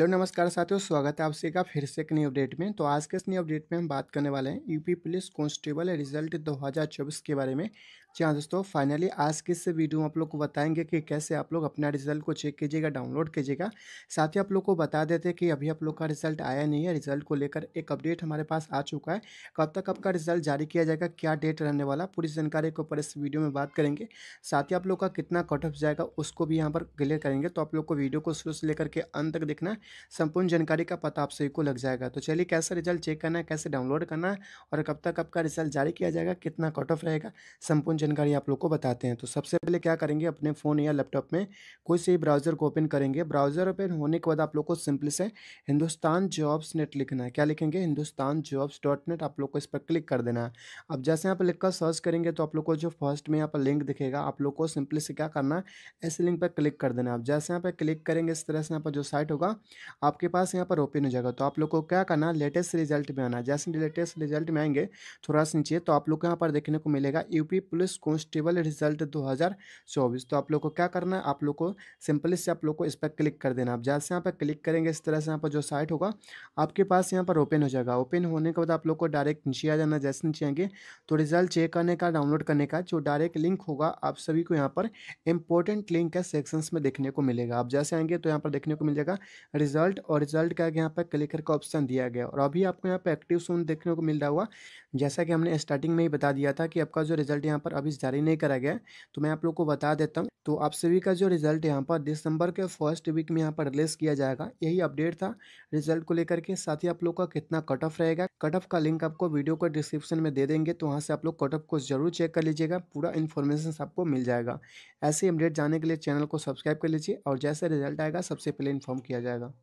hello नमस्कार साथियों स्वागत है आप सभी का फिर से एक न्यू अपडेट में तो आज के इस न्यू अपडेट में हम बात करने वाले हैं यूपी पुलिस कांस्टेबल रिजल्ट 2024 के बारे में जी हाँ दोस्तों फाइनली आज की इस वीडियो में आप लोग को बताएंगे कि कैसे आप लोग अपना रिजल्ट को चेक कीजिएगा डाउनलोड कीजिएगा साथ ही आप लोग को बता देते हैं कि अभी आप लोग का रिजल्ट आया नहीं है रिजल्ट को लेकर एक अपडेट हमारे पास आ चुका है कब तक आपका रिजल्ट जारी किया जाएगा क्या डेट रहने वाला पूरी जानकारी के ऊपर इस वीडियो में बात करेंगे साथ ही आप लोग का कितना कट ऑफ जाएगा उसको भी यहाँ पर क्लियर करेंगे तो आप लोग को वीडियो को शुरू से लेकर के अंत तक देखना संपूर्ण जानकारी का पता आप सभी को लग जाएगा तो चलिए कैसा रिजल्ट चेक करना है कैसे डाउनलोड करना है और कब तक आपका रिजल्ट जारी किया जाएगा कितना कट ऑफ रहेगा संपूर्ण जानकारी आप लोग को बताते हैं तो सबसे पहले क्या करेंगे अपने फ़ोन या लैपटॉप में कोई से ब्राउज़र को ओपन करेंगे ब्राउज़र ओपन होने के बाद आप लोग को सिंपल से हिंदुस्तान जॉब्स नेट लिखना है क्या लिखेंगे हिंदुस्तान जॉब्स डॉट नेट आप लोग को इस पर क्लिक कर देना है अब जैसे आप लिखकर सर्च करेंगे तो आप लोग को जो फर्स्ट में यहाँ पर लिंक दिखेगा आप लोग को सिंपली से क्या करना है इस लिंक पर क्लिक कर देना है अब जैसे यहाँ पर क्लिक करेंगे इस तरह से यहाँ पर जो साइट होगा आपके पास यहाँ पर ओपन हो जाएगा तो आप लोग को क्या करना लेटेस्ट रिजल्ट में आना जैसे लेटेस्ट रिजल्ट में आएंगे थोड़ा सा नीचे तो आप लोग को यहाँ पर देखने को मिलेगा यूपी पुलिस कॉन्स्टेबल रिजल्ट दो तो आप लोग को क्या करना है आप लोग को सिंपली से आप लोग को इस पर क्लिक कर देना आप जैसे यहाँ पर क्लिक करेंगे इस तरह से यहाँ पर जो साइट होगा आपके पास यहाँ पर ओपन हो जाएगा ओपन होने के बाद आप लोग को डायरेक्ट नीचे आ जाना जैसे नीचे आएंगे तो रिजल्ट चेक करने का डाउनलोड करने का जो डायरेक्ट लिंक होगा आप सभी को यहाँ पर इंपॉर्टेंट लिंक है सेक्शंस में देखने को मिलेगा आप जैसे आएंगे तो यहाँ पर देखने को मिल जाएगा रिजल्ट और रिजल्ट का यहाँ पर क्लिक करके ऑप्शन दिया गया और अभी आपको यहाँ पर एक्टिव सोन देखने को मिल रहा हुआ जैसा कि हमने स्टार्टिंग में ही बता दिया था कि आपका जो रिजल्ट यहाँ पर अभी जारी नहीं करा गया तो मैं आप लोग को बता देता हूँ तो आप सभी का जो रिजल्ट यहाँ पर दिसंबर के फर्स्ट वीक में यहाँ पर रिलीज किया जाएगा यही अपडेट था रिजल्ट को लेकर के साथ ही आप लोग का कितना कट ऑफ रहेगा कट ऑफ का लिंक आपको वीडियो को डिस्क्रिप्शन में दे देंगे तो वहाँ से आप लोग कट ऑफ को जरूर चेक कर लीजिएगा पूरा इन्फॉर्मेशन आपको मिल जाएगा ऐसे अपडेट जाने के लिए चैनल को सब्सक्राइब कर लीजिए और जैसे रिजल्ट आएगा सबसे पहले इन्फॉर्म किया जाएगा